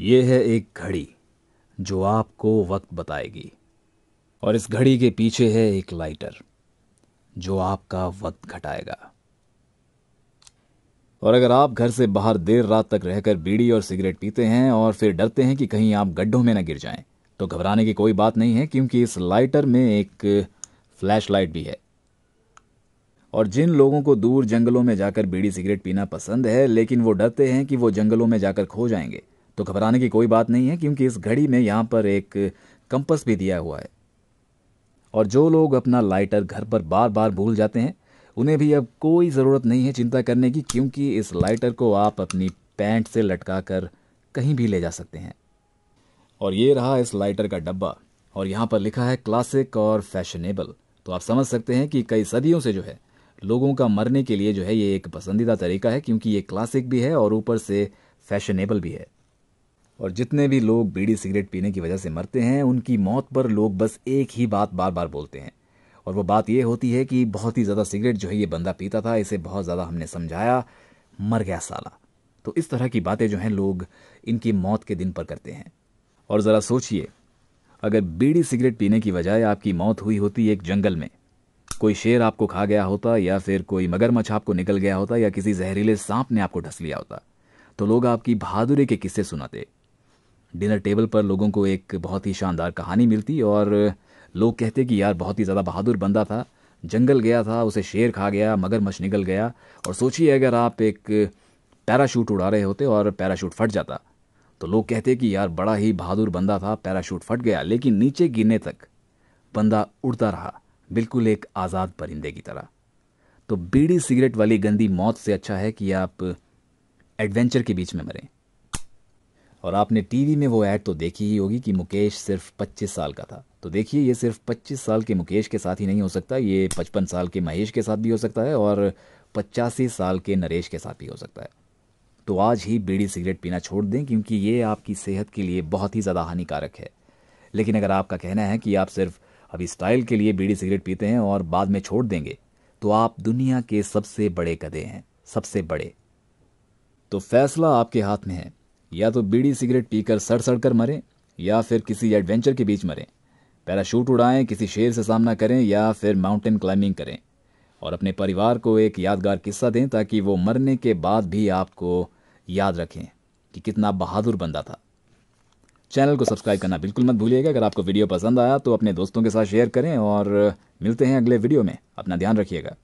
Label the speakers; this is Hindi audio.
Speaker 1: ये है एक घड़ी जो आपको वक्त बताएगी और इस घड़ी के पीछे है एक लाइटर जो आपका वक्त घटाएगा और अगर आप घर से बाहर देर रात तक रहकर बीड़ी और सिगरेट पीते हैं और फिर डरते हैं कि कहीं आप गड्ढों में ना गिर जाएं, तो घबराने की कोई बात नहीं है क्योंकि इस लाइटर में एक फ्लैशलाइट भी है और जिन लोगों को दूर जंगलों में जाकर बीड़ी सिगरेट पीना पसंद है लेकिन वो डरते हैं कि वो जंगलों में जाकर खो जाएंगे तो घबराने की कोई बात नहीं है क्योंकि इस घड़ी में यहाँ पर एक कंपस भी दिया हुआ है और जो लोग अपना लाइटर घर पर बार बार भूल जाते हैं उन्हें भी अब कोई ज़रूरत नहीं है चिंता करने की क्योंकि इस लाइटर को आप अपनी पैंट से लटका कर कहीं भी ले जा सकते हैं और ये रहा इस लाइटर का डब्बा और यहाँ पर लिखा है क्लासिक और फैशनेबल तो आप समझ सकते हैं कि कई सदियों से जो है लोगों का मरने के लिए जो है ये एक पसंदीदा तरीका है क्योंकि ये क्लासिक भी है और ऊपर से फैशनेबल भी है और जितने भी लोग बीड़ी सिगरेट पीने की वजह से मरते हैं उनकी मौत पर लोग बस एक ही बात बार बार बोलते हैं और वो बात ये होती है कि बहुत ही ज़्यादा सिगरेट जो है ये बंदा पीता था इसे बहुत ज़्यादा हमने समझाया मर गया साला तो इस तरह की बातें जो हैं लोग इनकी मौत के दिन पर करते हैं और ज़रा सोचिए अगर बीड़ी सिगरेट पीने की बजाय आपकी मौत हुई होती एक जंगल में कोई शेर आपको खा गया होता या फिर कोई मगरमच्छ आपको निकल गया होता या किसी जहरीले सांप ने आपको ढस लिया होता तो लोग आपकी बहादुरी के किस्से सुनाते डिनर टेबल पर लोगों को एक बहुत ही शानदार कहानी मिलती और लोग कहते कि यार बहुत ही ज़्यादा बहादुर बंदा था जंगल गया था उसे शेर खा गया मगरमच्छ निकल गया और सोचिए अगर आप एक पैराशूट उड़ा रहे होते और पैराशूट फट जाता तो लोग कहते कि यार बड़ा ही बहादुर बंदा था पैराशूट फट गया लेकिन नीचे गिरने तक बंदा उड़ता रहा बिल्कुल एक आज़ाद परिंदे की तरह तो बीड़ी सिगरेट वाली गंदी मौत से अच्छा है कि आप एडवेंचर के बीच में मरें और आपने टीवी में वो ऐड तो देखी ही होगी कि मुकेश सिर्फ 25 साल का था तो देखिए ये सिर्फ 25 साल के मुकेश के साथ ही नहीं हो सकता ये 55 साल के महेश के साथ भी हो सकता है और पचासी साल के नरेश के साथ भी हो सकता है तो आज ही बीड़ी सिगरेट पीना छोड़ दें क्योंकि ये आपकी सेहत के लिए बहुत ही ज़्यादा हानिकारक है लेकिन अगर आपका कहना है कि आप सिर्फ अभी स्टाइल के लिए बीड़ी सिगरेट पीते हैं और बाद में छोड़ देंगे तो आप दुनिया के सबसे बड़े कदे हैं सबसे बड़े तो फैसला आपके हाथ में है या तो बीड़ी सिगरेट पीकर सड़ सड़ कर मरें या फिर किसी एडवेंचर के बीच मरें पैराशूट उड़ाएं किसी शेर से सामना करें या फिर माउंटेन क्लाइंबिंग करें और अपने परिवार को एक यादगार किस्सा दें ताकि वो मरने के बाद भी आपको याद रखें कि कितना बहादुर बंदा था चैनल को सब्सक्राइब करना बिल्कुल मत भूलिएगा अगर आपको वीडियो पसंद आया तो अपने दोस्तों के साथ शेयर करें और मिलते हैं अगले वीडियो में अपना ध्यान रखिएगा